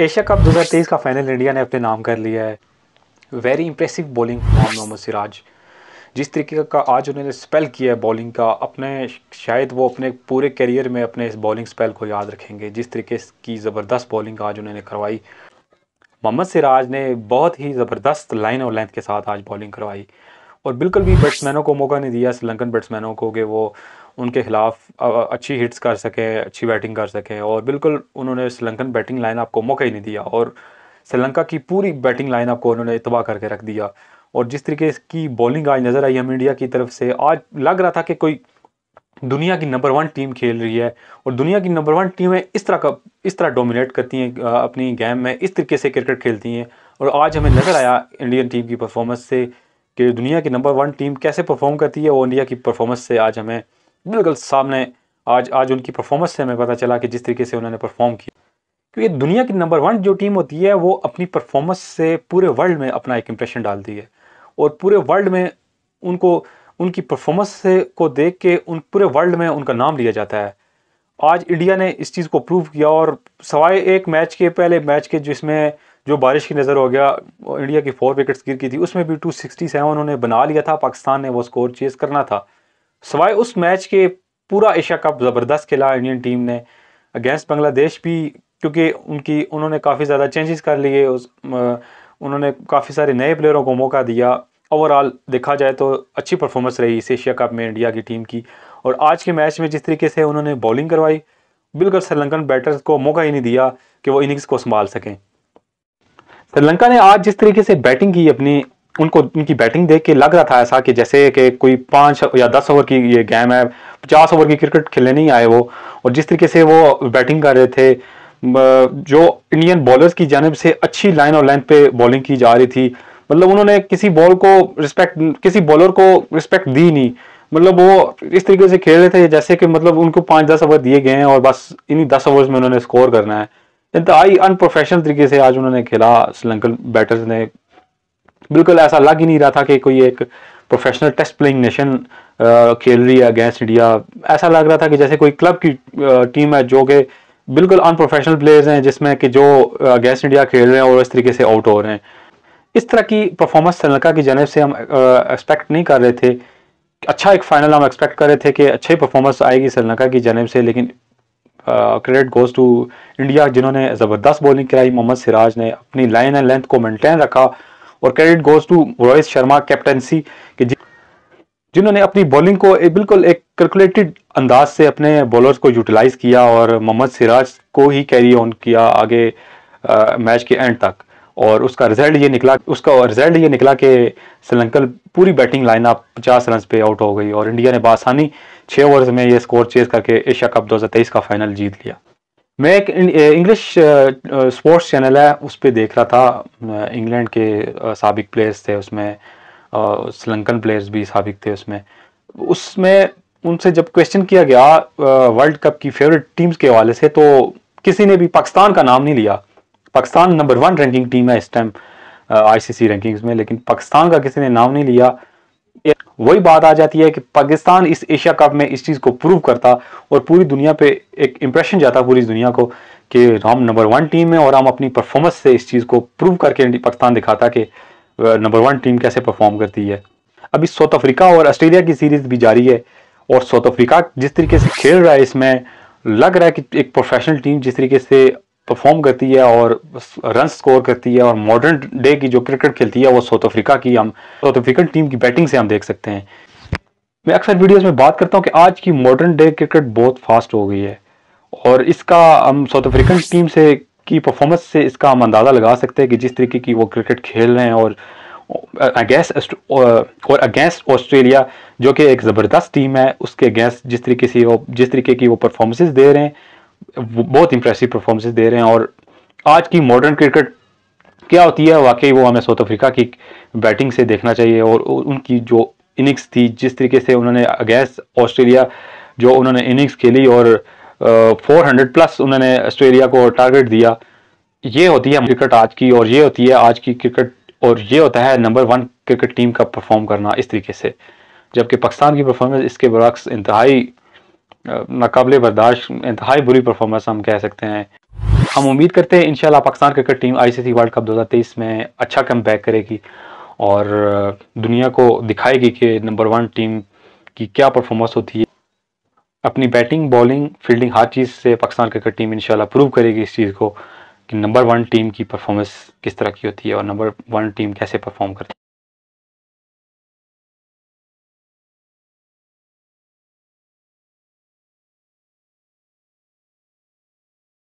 Asia Cup 2023 का final India ने अपने नाम कर लिया है very impressive bowling from Mohammad Siraj जिस तरीके का आज उन्होंने स्पेल किया है बॉलिंग का अपने शायद वो अपने पूरे करियर में अपने इस बॉलिंग स्पेल को याद रखेंगे जिस तरीके की ज़बरदस्त बॉलिंग आज उन्होंने करवाई मोहम्मद सिराज ने बहुत ही ज़बरदस्त लाइन और लेंथ के साथ आज बॉलिंग करवाई और बिल्कुल भी बैट्समैनों को मौका नहीं दिया श्रीलंकन बैट्समैनों को कि वो उनके ख़िलाफ़ अच्छी हिट्स कर सकें अच्छी बैटिंग कर सकें और बिल्कुल उन्होंने श्रीलंकन बैटिंग लाइन आपको मौका ही नहीं दिया और श्रीलंका की पूरी बैटिंग लाइन आपको उन्होंने तबाह करके रख दिया और जिस तरीके की बॉलिंग आज नज़र आई हम इंडिया की तरफ से आज लग रहा था कि कोई दुनिया की नंबर वन टीम खेल रही है और दुनिया की नंबर वन टीमें इस तरह का इस तरह डोमिनेट करती हैं अपनी गेम में इस तरीके से क्रिकेट खेलती हैं और आज हमें नज़र आया इंडियन टीम की परफॉर्मेंस से कि दुनिया की नंबर वन टीम कैसे परफॉर्म करती है वो इंडिया की परफॉर्मेंस से आज हमें बिल्कुल सामने आज आज उनकी परफॉर्मेंस से हमें पता चला कि जिस तरीके से उन्होंने परफॉर्म किया क्योंकि दुनिया की नंबर वन जो टीम होती है वो अपनी परफॉर्मेंस से पूरे वर्ल्ड में अपना एक इम्प्रेशन डालती है और पूरे वर्ल्ड में उनको उनकी परफॉर्मेंस से को देख के उन पूरे वर्ल्ड में उनका नाम लिया जाता है आज इंडिया ने इस चीज़ को प्रूव किया और सवाए एक मैच के पहले मैच के जिसमें जो बारिश की नज़र हो गया इंडिया की फोर विकेट्स गिर की थी उसमें भी टू सिक्सटी सेवन उन्होंने बना लिया था पाकिस्तान ने वो स्कोर चेस करना था सवाए उस मैच के पूरा एशिया कप ज़बरदस्त खेला इंडियन टीम ने अगेंस्ट बांग्लादेश भी क्योंकि उनकी उन्होंने काफ़ी ज़्यादा चेंजेस कर लिए उस उन्होंने काफ़ी सारे नए प्लेयरों को मौका दिया ओवरऑल देखा जाए तो अच्छी परफॉर्मेंस रही इस एशिया कप में इंडिया की टीम की और आज के मैच में जिस तरीके से उन्होंने बॉलिंग करवाई बिल्कुल श्रीलंकन बैटर्स को मौका ही नहीं दिया कि वो इनिंग्स को संभाल सकें श्रीलंका ने आज जिस तरीके से बैटिंग की अपनी उनको उनकी बैटिंग देख के लग रहा था ऐसा कि जैसे कि कोई पाँच या दस ओवर की ये गेम है पचास ओवर की क्रिकेट खेलने नहीं आए वो और जिस तरीके से वो बैटिंग कर रहे थे जो इंडियन बॉलर्स की जानब से अच्छी लाइन और लेंथ पे बॉलिंग की जा रही थी मतलब उन्होंने किसी बॉल को रिस्पेक्ट किसी बॉलर को रिस्पेक्ट दी नहीं मतलब वो इस तरीके से खेल रहे थे जैसे कि मतलब उनको पाँच दस ओवर दिए गए हैं और बस इन्हीं दस ओवर में उन्होंने स्कोर करना है इंतहाई अनप्रोफेशनल तरीके से आज उन्होंने खेला श्रीलंकन बैटर्स ने बिल्कुल ऐसा लग ही नहीं रहा था कि कोई एक प्रोफेशनल टेस्ट प्लेइंग नेशन खेल रही है अगेंस्ट इंडिया ऐसा लग रहा था कि जैसे कोई क्लब की टीम है जो कि बिल्कुल अनप्रोफेशनल प्लेयर्स हैं जिसमें कि जो अगेंस्ट इंडिया खेल रहे हैं और इस तरीके से आउट हो रहे हैं इस तरह की परफॉर्मेंस श्रीलंका की जनेब से हम एक्सपेक्ट नहीं कर रहे थे अच्छा एक फाइनल हम एक्सपेक्ट कर रहे थे कि अच्छी परफॉर्मेंस आएगी श्रीलंका की जनेब से लेकिन क्रेडिट गोज टू इंडिया जिन्होंने ज़बरदस्त बॉलिंग कराई मोहम्मद सिराज ने अपनी लाइन एंड लेंथ को मेंटेन रखा और credit goes to Rohit Sharma captaincy जिन्होंने अपनी बॉलिंग को एक बिल्कुल एक कैलकुलेटेड अंदाज से अपने बॉलर्स को यूटिलाइज किया और मोहम्मद सिराज को ही कैरी ऑन किया आगे आ, मैच के एंड तक और उसका रिजल्ट ये निकला उसका रिजल्ट ये निकला कि श्रीलंकल पूरी बैटिंग लाइनअप 50 रन पे आउट हो गई और इंडिया ने बासानी छः ओवर्स में ये स्कोर चेस करके एशिया कप 2023 का फाइनल जीत लिया मैं एक इंग्लिश स्पोर्ट्स चैनल है उस पर देख रहा था इंग्लैंड के सबक प्लेयर्स थे उसमें श्रीलंकन प्लेयर्स भी सबक थे उसमें उसमें उनसे जब क्वेश्चन किया गया वर्ल्ड कप की फेवरेट टीम्स के हवाले से तो किसी ने भी पाकिस्तान का नाम नहीं लिया Pakistan number one ranking team है इस टाइम आईसीसी रैंकिंग्स में लेकिन पाकिस्तान का किसी ने नाम नहीं लिया वही बात आ जाती है कि पाकिस्तान इस एशिया कप में इस चीज़ को प्रूव करता और पूरी दुनिया पे एक इम्प्रेशन जाता पूरी दुनिया को कि हम नंबर वन टीम है और हम अपनी परफॉर्मेंस से इस चीज़ को प्रूव करके पाकिस्तान दिखाता कि नंबर वन टीम कैसे परफॉर्म करती है अभी साउथ अफ्रीका और ऑस्ट्रेलिया की सीरीज़ भी जारी है और साउथ अफ्रीका जिस तरीके से खेल रहा है इसमें लग रहा है कि एक प्रोफेशनल टीम जिस तरीके से परफॉर्म करती है और रन स्कोर करती है और मॉडर्न डे की जो क्रिकेट खेलती है वो साउथ अफ्रीका की हम साउथ अफ्रीकन टीम की बैटिंग से हम देख सकते हैं मैं अक्सर वीडियोस में बात करता हूँ कि आज की मॉडर्न डे क्रिकेट बहुत फास्ट हो गई है और इसका हम साउथ अफ्रीकन टीम से की परफॉर्मेंस से इसका हम अंदाज़ा लगा सकते हैं कि जिस तरीके की वो क्रिकेट खेल रहे हैं और अगेंस्ट और अगेंस्ट ऑस्ट्रेलिया जो कि एक ज़बरदस्त टीम है उसके अगेंस्ट जिस तरीके से वो जिस तरीके की वो परफॉर्मेंसेज दे रहे हैं बहुत इंप्रेसिव परफॉर्मेंस दे रहे हैं और आज की मॉडर्न क्रिकेट क्या होती है वाकई वो हमें साउथ अफ्रीका की बैटिंग से देखना चाहिए और उनकी जो इनिंग्स थी जिस तरीके से उन्होंने अगेंस्ट ऑस्ट्रेलिया जो उन्होंने इनिंग्स खेली और फोर हंड्रेड प्लस उन्होंने ऑस्ट्रेलिया को टारगेट दिया ये होती है क्रिकेट आज की और ये होती है आज की क्रिकेट और ये होता है नंबर वन क्रिकेट टीम का परफॉर्म करना इस तरीके से जबकि पाकिस्तान की परफॉर्मेंस इसके बरक्स इंतहाई नाकबले बर्दाश्त इंतहाई बुरी परफॉर्मेंस हम कह सकते हैं हम उम्मीद करते हैं इंशाल्लाह Pakistan cricket team ICC world cup 2023 में अच्छा कम बैक करेगी और दुनिया को दिखाएगी कि नंबर वन टीम की क्या परफॉर्मेंस होती है अपनी बैटिंग बॉलिंग फील्डिंग हर चीज़ से पाकिस्तान क्रिकेट टीम इंशाल्लाह प्रूव करेगी इस चीज़ को कि नंबर वन टीम की परफॉर्मेंस किस तरह की होती है और नंबर वन टीम कैसे परफॉर्म करती है